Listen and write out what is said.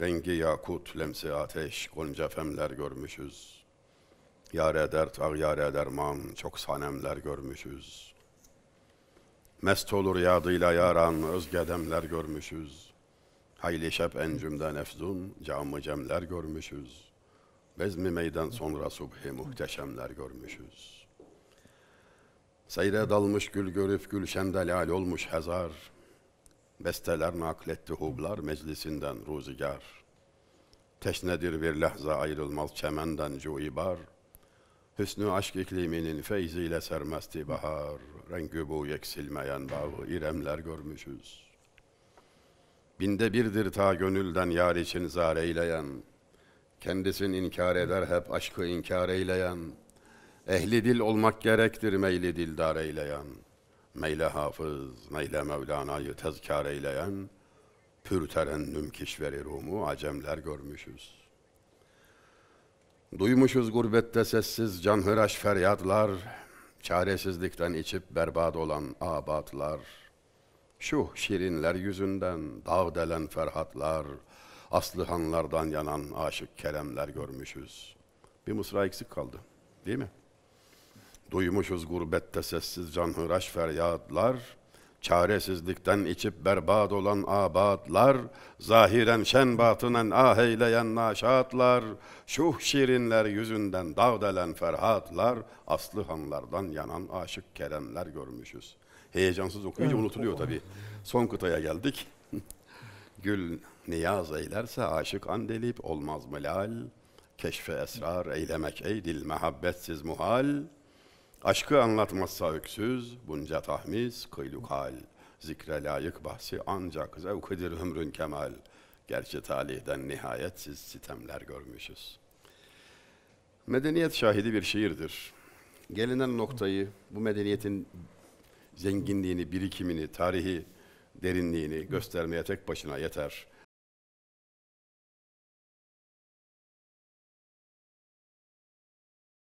Rengi yakut, lemsi ateş, gonca femler görmüşüz. Yare dert, ağ yare derman, çok sanemler görmüşüz. Mest olur yadıyla yaran, özgedemler görmüşüz. Hayli şep encümden efzun, camı cemler görmüşüz. Bezmi meydan sonra subhi muhteşemler görmüşüz. Seyre dalmış gül görüp gülşende lal olmuş hezar, Besteler nakletti hublar meclisinden ruzigar. Teşnedir bir lahza ayrılmaz çemenden cuibar. Hüsnü aşk ikliminin feyziyle sermesti bahar. Rengü bu yeksilmeyen bağı iremler görmüşüz. Binde birdir ta gönülden yar için zar eyleyen. Kendisini inkar eder hep aşkı inkar eyleyen. Ehli dil olmak gerektir meyli dildar eyleyen.'' meyle hafız, meyle Mevlana'yı tezkar eyleyen, pür terennüm kişveri Rum'u acemler görmüşüz. Duymuşuz gurbette sessiz canhıraş feryatlar, çaresizlikten içip berbat olan abatlar, şu şirinler yüzünden dağdelen ferhatlar, aslıhanlardan yanan aşık keremler görmüşüz. Bir mısra eksik kaldı, değil mi? Duymuşuz gurbette sessiz canhıraş feryatlar, Çaresizlikten içip berbat olan abatlar, Zahiren şen batınen ah eyleyen naşatlar, Şuh şirinler yüzünden dağdelen ferhatlar, Aslı hanlardan yanan aşık keremler görmüşüz. Heyecansız okuyunca evet, unutuluyor tabii. Son kıtaya geldik. Gül niyaz eylerse aşık andelip olmaz mı lal, Keşfe esrar eylemek ey dil mehabbetsiz muhal, Aşkı anlatmazsa öksüz, bunca tahmiz, kıyluk hal. Zikre layık bahsi ancak zevkidir ömrün kemal. Gerçi talihden nihayetsiz sitemler görmüşüz. Medeniyet şahidi bir şiirdir. Gelinen noktayı, bu medeniyetin zenginliğini, birikimini, tarihi derinliğini göstermeye tek başına yeter.